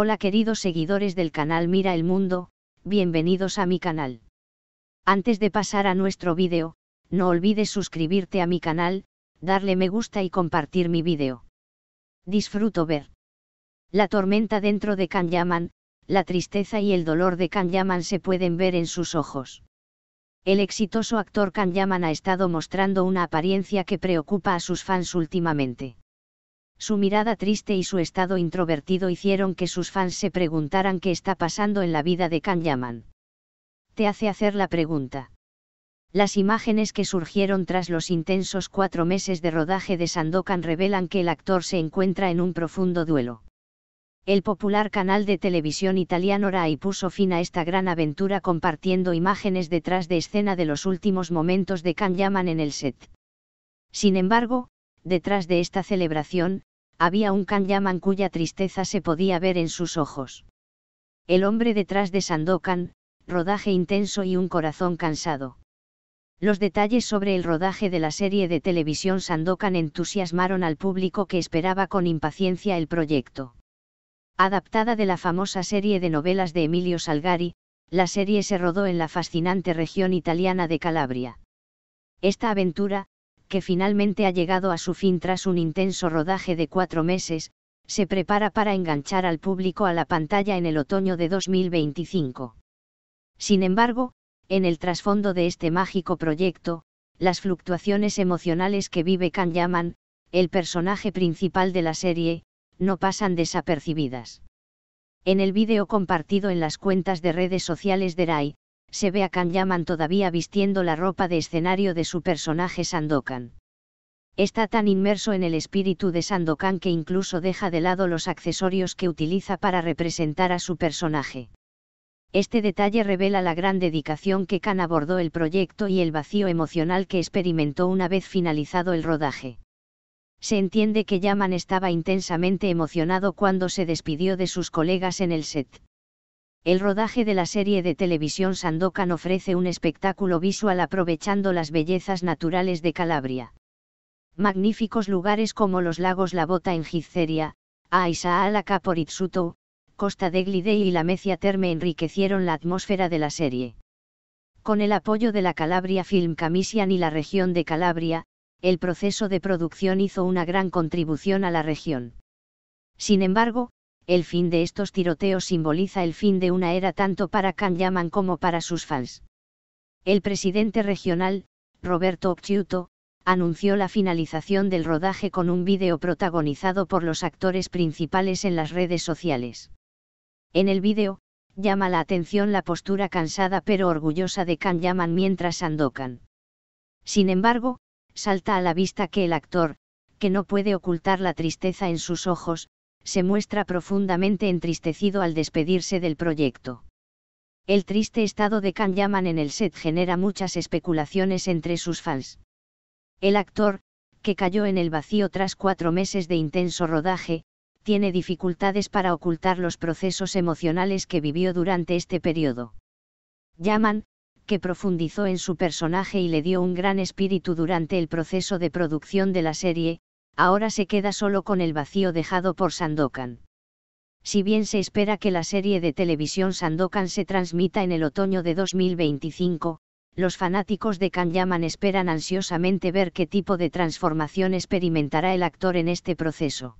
Hola queridos seguidores del canal Mira el Mundo, bienvenidos a mi canal. Antes de pasar a nuestro vídeo, no olvides suscribirte a mi canal, darle me gusta y compartir mi vídeo. Disfruto ver. La tormenta dentro de Kanyaman, la tristeza y el dolor de Kanyaman se pueden ver en sus ojos. El exitoso actor Kanyaman ha estado mostrando una apariencia que preocupa a sus fans últimamente. Su mirada triste y su estado introvertido hicieron que sus fans se preguntaran qué está pasando en la vida de Yaman. Te hace hacer la pregunta. Las imágenes que surgieron tras los intensos cuatro meses de rodaje de Sandokan revelan que el actor se encuentra en un profundo duelo. El popular canal de televisión italiano Rai puso fin a esta gran aventura compartiendo imágenes detrás de escena de los últimos momentos de Yaman en el set. Sin embargo, detrás de esta celebración, había un Kanyaman cuya tristeza se podía ver en sus ojos. El hombre detrás de Sandokan, rodaje intenso y un corazón cansado. Los detalles sobre el rodaje de la serie de televisión Sandokan entusiasmaron al público que esperaba con impaciencia el proyecto. Adaptada de la famosa serie de novelas de Emilio Salgari, la serie se rodó en la fascinante región italiana de Calabria. Esta aventura, que finalmente ha llegado a su fin tras un intenso rodaje de cuatro meses, se prepara para enganchar al público a la pantalla en el otoño de 2025. Sin embargo, en el trasfondo de este mágico proyecto, las fluctuaciones emocionales que vive Can Yaman, el personaje principal de la serie, no pasan desapercibidas. En el vídeo compartido en las cuentas de redes sociales de Rai, se ve a Yaman todavía vistiendo la ropa de escenario de su personaje Sandokan. Está tan inmerso en el espíritu de Sandokan que incluso deja de lado los accesorios que utiliza para representar a su personaje. Este detalle revela la gran dedicación que Khan abordó el proyecto y el vacío emocional que experimentó una vez finalizado el rodaje. Se entiende que Yaman estaba intensamente emocionado cuando se despidió de sus colegas en el set. El rodaje de la serie de televisión Sandokan ofrece un espectáculo visual aprovechando las bellezas naturales de Calabria. Magníficos lugares como los lagos La Bota en Gizzeria, Aisaalaca por Costa de Glidei y la Mecia Terme enriquecieron la atmósfera de la serie. Con el apoyo de la Calabria Film Commission y la región de Calabria, el proceso de producción hizo una gran contribución a la región. Sin embargo, el fin de estos tiroteos simboliza el fin de una era tanto para Can Yaman como para sus fans. El presidente regional, Roberto Occiuto, anunció la finalización del rodaje con un vídeo protagonizado por los actores principales en las redes sociales. En el vídeo, llama la atención la postura cansada pero orgullosa de Can Yaman mientras andocan. Sin embargo, salta a la vista que el actor, que no puede ocultar la tristeza en sus ojos, se muestra profundamente entristecido al despedirse del proyecto. El triste estado de Can Yaman en el set genera muchas especulaciones entre sus fans. El actor, que cayó en el vacío tras cuatro meses de intenso rodaje, tiene dificultades para ocultar los procesos emocionales que vivió durante este periodo. Yaman, que profundizó en su personaje y le dio un gran espíritu durante el proceso de producción de la serie, ahora se queda solo con el vacío dejado por Sandokan. Si bien se espera que la serie de televisión Sandokan se transmita en el otoño de 2025, los fanáticos de Kanyaman esperan ansiosamente ver qué tipo de transformación experimentará el actor en este proceso.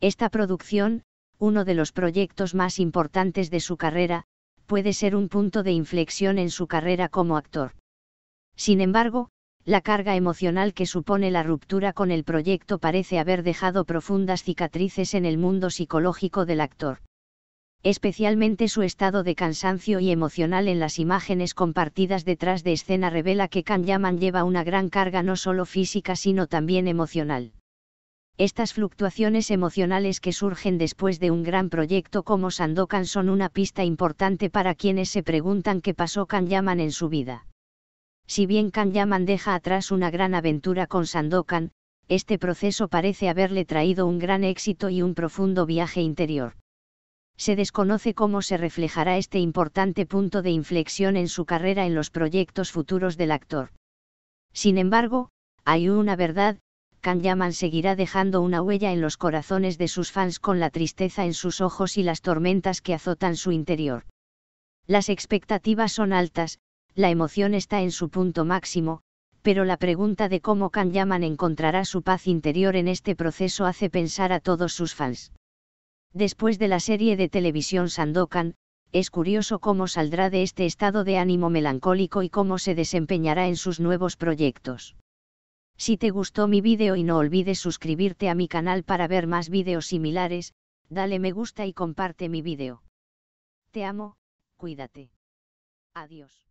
Esta producción, uno de los proyectos más importantes de su carrera, puede ser un punto de inflexión en su carrera como actor. Sin embargo, la carga emocional que supone la ruptura con el proyecto parece haber dejado profundas cicatrices en el mundo psicológico del actor. Especialmente su estado de cansancio y emocional en las imágenes compartidas detrás de escena revela que Kan Yaman lleva una gran carga no solo física sino también emocional. Estas fluctuaciones emocionales que surgen después de un gran proyecto como Sandokan son una pista importante para quienes se preguntan qué pasó Kan Yaman en su vida. Si bien Yaman deja atrás una gran aventura con Sandokan, este proceso parece haberle traído un gran éxito y un profundo viaje interior. Se desconoce cómo se reflejará este importante punto de inflexión en su carrera en los proyectos futuros del actor. Sin embargo, hay una verdad, Yaman seguirá dejando una huella en los corazones de sus fans con la tristeza en sus ojos y las tormentas que azotan su interior. Las expectativas son altas, la emoción está en su punto máximo, pero la pregunta de cómo Kan Yaman encontrará su paz interior en este proceso hace pensar a todos sus fans. Después de la serie de televisión Sandokan, es curioso cómo saldrá de este estado de ánimo melancólico y cómo se desempeñará en sus nuevos proyectos. Si te gustó mi vídeo y no olvides suscribirte a mi canal para ver más vídeos similares, dale me gusta y comparte mi vídeo. Te amo, cuídate. Adiós.